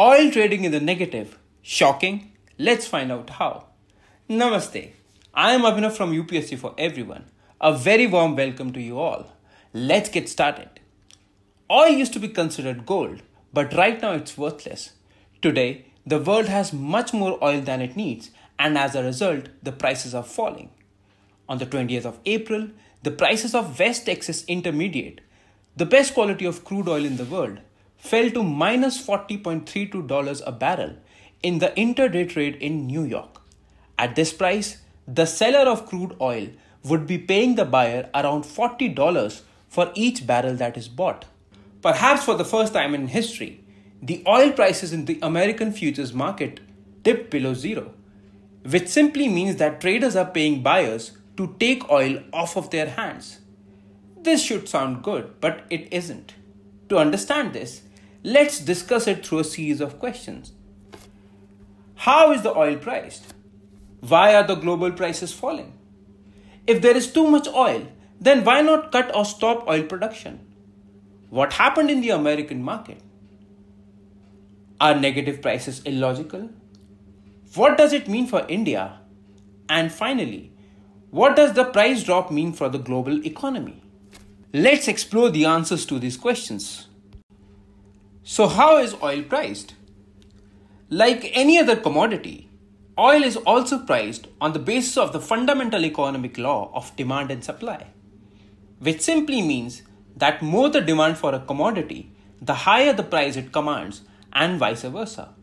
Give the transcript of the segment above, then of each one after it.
Oil trading in the negative. Shocking? Let's find out how. Namaste. I am Abhinav from UPSC for everyone. A very warm welcome to you all. Let's get started. Oil used to be considered gold, but right now it's worthless. Today, the world has much more oil than it needs, and as a result, the prices are falling. On the 20th of April, the prices of West Texas Intermediate, the best quality of crude oil in the world, fell to minus $40.32 a barrel in the interday trade in New York. At this price, the seller of crude oil would be paying the buyer around $40 for each barrel that is bought. Perhaps for the first time in history, the oil prices in the American futures market dipped below zero, which simply means that traders are paying buyers to take oil off of their hands. This should sound good, but it isn't. To understand this, Let's discuss it through a series of questions. How is the oil priced? Why are the global prices falling? If there is too much oil, then why not cut or stop oil production? What happened in the American market? Are negative prices illogical? What does it mean for India? And finally, what does the price drop mean for the global economy? Let's explore the answers to these questions. So, how is oil priced? Like any other commodity, oil is also priced on the basis of the fundamental economic law of demand and supply, which simply means that more the demand for a commodity, the higher the price it commands, and vice versa.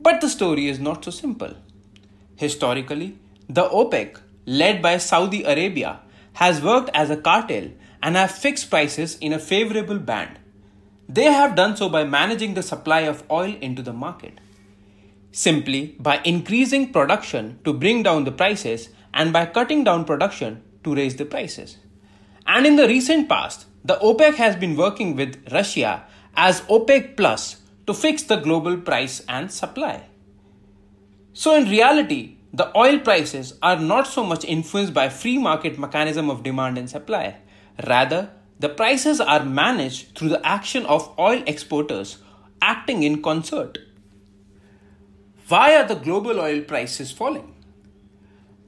But the story is not so simple. Historically, the OPEC, led by Saudi Arabia, has worked as a cartel and have fixed prices in a favorable band they have done so by managing the supply of oil into the market. Simply by increasing production to bring down the prices and by cutting down production to raise the prices. And in the recent past, the OPEC has been working with Russia as OPEC Plus to fix the global price and supply. So, in reality, the oil prices are not so much influenced by free market mechanism of demand and supply. Rather, the prices are managed through the action of oil exporters acting in concert. Why are the global oil prices falling?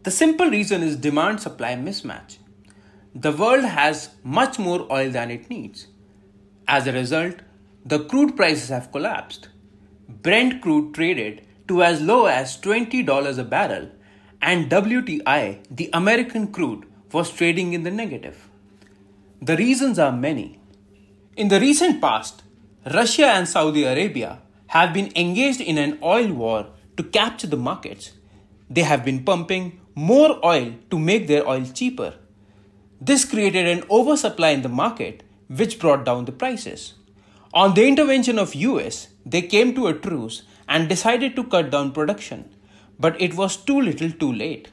The simple reason is demand supply mismatch. The world has much more oil than it needs. As a result, the crude prices have collapsed. Brent crude traded to as low as $20 a barrel, and WTI, the American crude, was trading in the negative. The reasons are many. In the recent past, Russia and Saudi Arabia have been engaged in an oil war to capture the markets. They have been pumping more oil to make their oil cheaper. This created an oversupply in the market which brought down the prices. On the intervention of US, they came to a truce and decided to cut down production, but it was too little too late.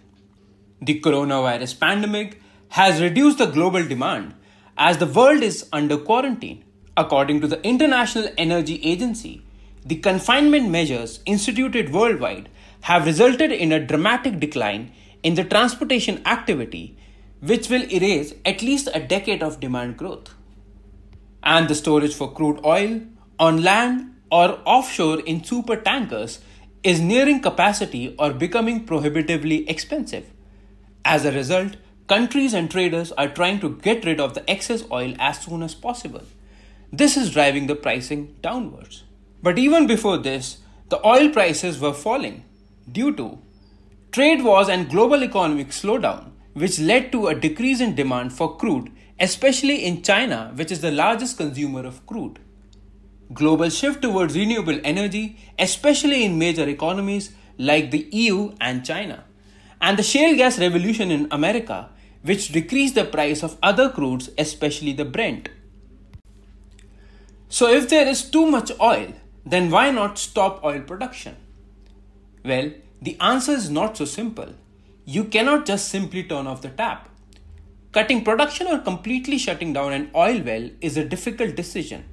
The coronavirus pandemic has reduced the global demand as the world is under quarantine, according to the International Energy Agency, the confinement measures instituted worldwide have resulted in a dramatic decline in the transportation activity, which will erase at least a decade of demand growth. And the storage for crude oil on land or offshore in super tankers is nearing capacity or becoming prohibitively expensive. As a result, countries and traders are trying to get rid of the excess oil as soon as possible. This is driving the pricing downwards. But even before this, the oil prices were falling due to trade wars and global economic slowdown, which led to a decrease in demand for crude, especially in China, which is the largest consumer of crude. Global shift towards renewable energy, especially in major economies like the EU and China. And the shale gas revolution in America, which decrease the price of other crudes, especially the Brent. So, if there is too much oil, then why not stop oil production? Well, the answer is not so simple. You cannot just simply turn off the tap. Cutting production or completely shutting down an oil well is a difficult decision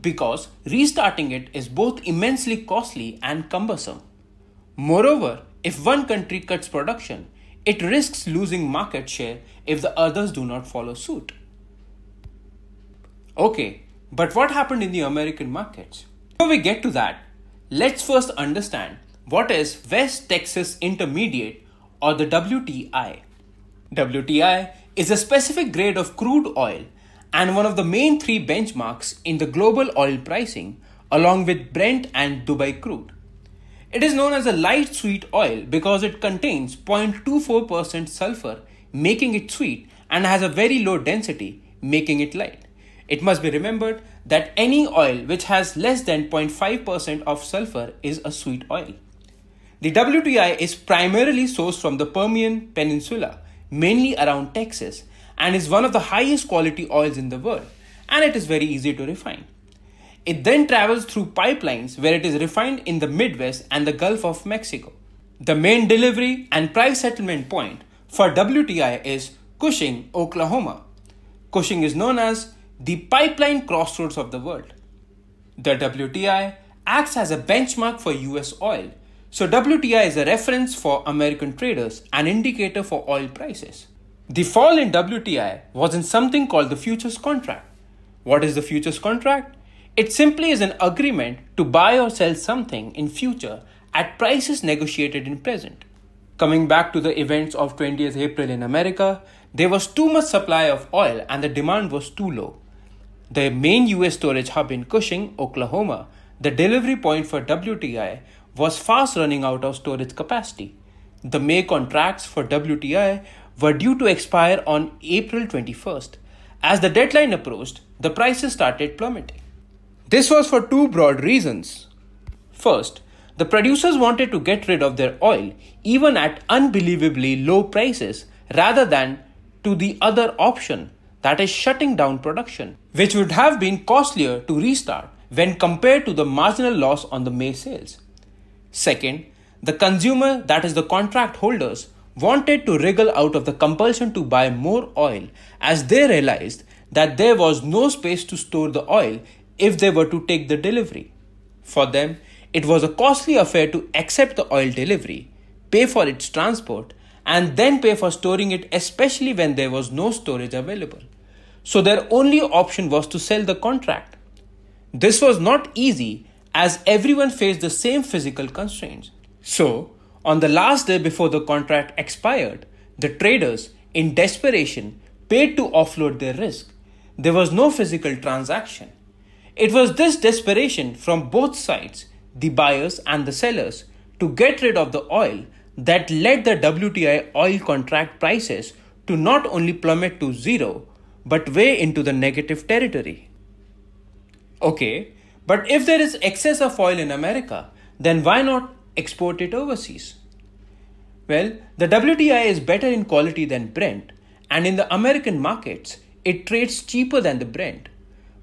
because restarting it is both immensely costly and cumbersome. Moreover, if one country cuts production, it risks losing market share if the others do not follow suit. Okay, but what happened in the American markets? Before we get to that, let's first understand what is West Texas Intermediate or the WTI. WTI is a specific grade of crude oil and one of the main three benchmarks in the global oil pricing, along with Brent and Dubai crude. It is known as a light sweet oil because it contains 0.24% sulfur, making it sweet, and has a very low density, making it light. It must be remembered that any oil which has less than 0.5% of sulfur is a sweet oil. The WTI is primarily sourced from the Permian Peninsula, mainly around Texas, and is one of the highest quality oils in the world, and it is very easy to refine. It then travels through pipelines where it is refined in the Midwest and the Gulf of Mexico. The main delivery and price settlement point for WTI is Cushing, Oklahoma. Cushing is known as the pipeline crossroads of the world. The WTI acts as a benchmark for US oil, so WTI is a reference for American traders, an indicator for oil prices. The fall in WTI was in something called the futures contract. What is the futures contract? It simply is an agreement to buy or sell something in future at prices negotiated in present. Coming back to the events of 20th April in America, there was too much supply of oil and the demand was too low. The main US storage hub in Cushing, Oklahoma, the delivery point for WTI, was fast running out of storage capacity. The May contracts for WTI were due to expire on April 21st. As the deadline approached, the prices started plummeting. This was for two broad reasons. First, the producers wanted to get rid of their oil even at unbelievably low prices rather than to the other option, that is shutting down production, which would have been costlier to restart when compared to the marginal loss on the May sales. Second, the consumer, that is the contract holders, wanted to wriggle out of the compulsion to buy more oil as they realized that there was no space to store the oil if they were to take the delivery. For them, it was a costly affair to accept the oil delivery, pay for its transport, and then pay for storing it, especially when there was no storage available. So their only option was to sell the contract. This was not easy as everyone faced the same physical constraints. So, on the last day before the contract expired, the traders, in desperation, paid to offload their risk. There was no physical transaction. It was this desperation from both sides, the buyers and the sellers, to get rid of the oil that led the WTI oil contract prices to not only plummet to zero, but way into the negative territory. Okay, but if there is excess of oil in America, then why not export it overseas? Well, the WTI is better in quality than Brent, and in the American markets, it trades cheaper than the Brent.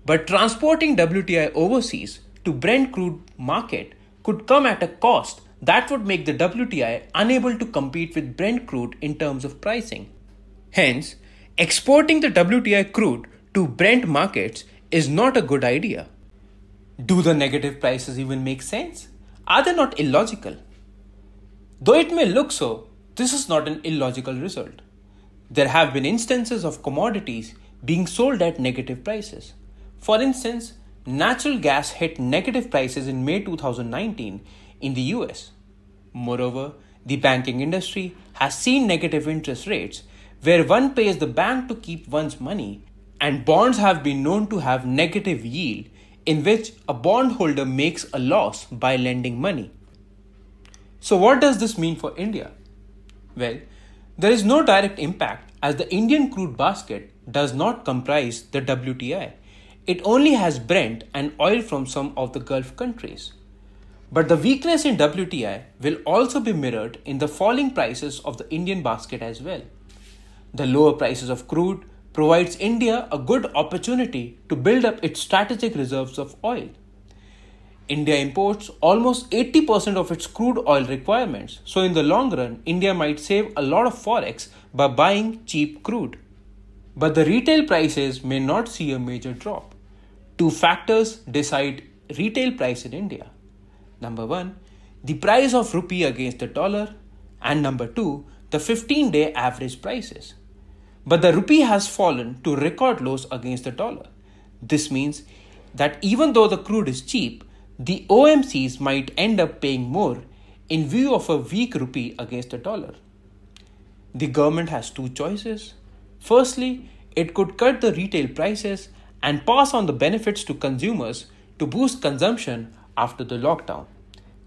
But transporting WTI overseas to Brent crude market could come at a cost that would make the WTI unable to compete with Brent crude in terms of pricing. Hence, exporting the WTI crude to Brent markets is not a good idea. Do the negative prices even make sense? Are they not illogical? Though it may look so, this is not an illogical result. There have been instances of commodities being sold at negative prices. For instance, natural gas hit negative prices in May 2019 in the US. Moreover, the banking industry has seen negative interest rates, where one pays the bank to keep one's money, and bonds have been known to have negative yield, in which a bondholder makes a loss by lending money. So, what does this mean for India? Well, there is no direct impact as the Indian crude basket does not comprise the WTI it only has Brent and oil from some of the Gulf countries. But the weakness in WTI will also be mirrored in the falling prices of the Indian basket as well. The lower prices of crude provides India a good opportunity to build up its strategic reserves of oil. India imports almost 80% of its crude oil requirements, so in the long run, India might save a lot of forex by buying cheap crude. But the retail prices may not see a major drop. Two factors decide retail price in India. Number one, the price of rupee against the dollar, and number two, the 15 day average prices. But the rupee has fallen to record lows against the dollar. This means that even though the crude is cheap, the OMCs might end up paying more in view of a weak rupee against the dollar. The government has two choices. Firstly, it could cut the retail prices and pass on the benefits to consumers to boost consumption after the lockdown.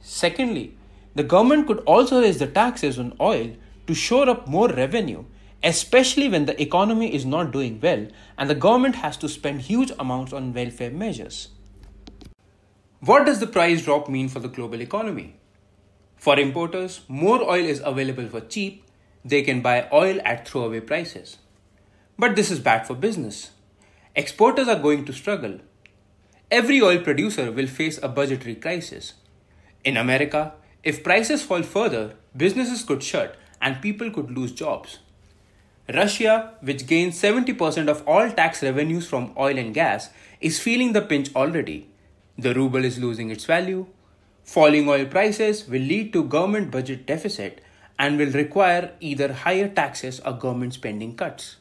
Secondly, the government could also raise the taxes on oil to shore up more revenue, especially when the economy is not doing well and the government has to spend huge amounts on welfare measures. What does the price drop mean for the global economy? For importers, more oil is available for cheap, they can buy oil at throwaway prices. But this is bad for business Exporters are going to struggle. Every oil producer will face a budgetary crisis. In America, if prices fall further, businesses could shut and people could lose jobs. Russia, which gains 70% of all tax revenues from oil and gas, is feeling the pinch already. The ruble is losing its value. Falling oil prices will lead to government budget deficit and will require either higher taxes or government spending cuts.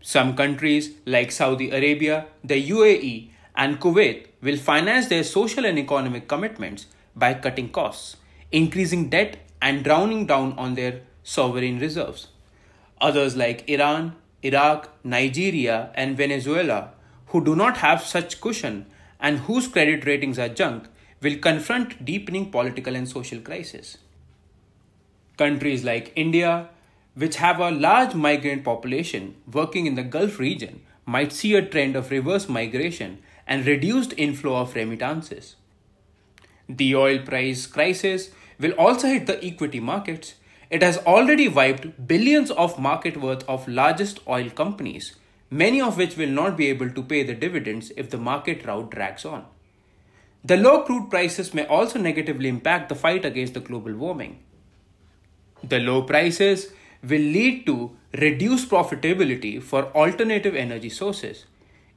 Some countries like Saudi Arabia, the UAE, and Kuwait will finance their social and economic commitments by cutting costs, increasing debt, and drowning down on their sovereign reserves. Others like Iran, Iraq, Nigeria, and Venezuela, who do not have such cushion and whose credit ratings are junk, will confront deepening political and social crisis. Countries like India, which have a large migrant population working in the Gulf region, might see a trend of reverse migration and reduced inflow of remittances. The oil price crisis will also hit the equity markets. It has already wiped billions of market worth of largest oil companies, many of which will not be able to pay the dividends if the market rout drags on. The low crude prices may also negatively impact the fight against the global warming. The low prices will lead to reduced profitability for alternative energy sources.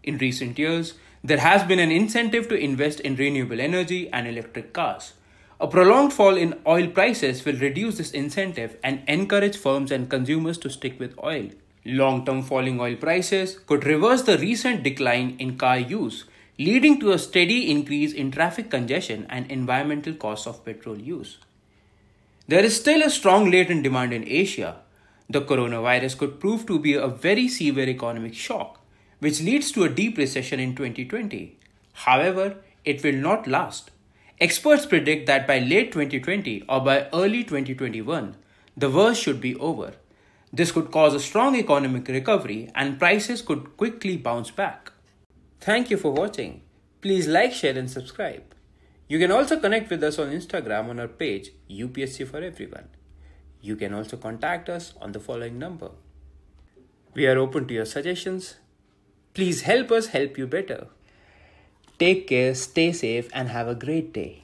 In recent years, there has been an incentive to invest in renewable energy and electric cars. A prolonged fall in oil prices will reduce this incentive and encourage firms and consumers to stick with oil. Long term falling oil prices could reverse the recent decline in car use, leading to a steady increase in traffic congestion and environmental costs of petrol use. There is still a strong latent demand in Asia, the coronavirus could prove to be a very severe economic shock, which leads to a deep recession in 2020. However, it will not last. Experts predict that by late 2020 or by early 2021, the worst should be over. This could cause a strong economic recovery and prices could quickly bounce back. Thank you for watching. Please like, share, and subscribe. You can also connect with us on Instagram on our page UPSC for Everyone. You can also contact us on the following number. We are open to your suggestions. Please help us help you better. Take care, stay safe, and have a great day.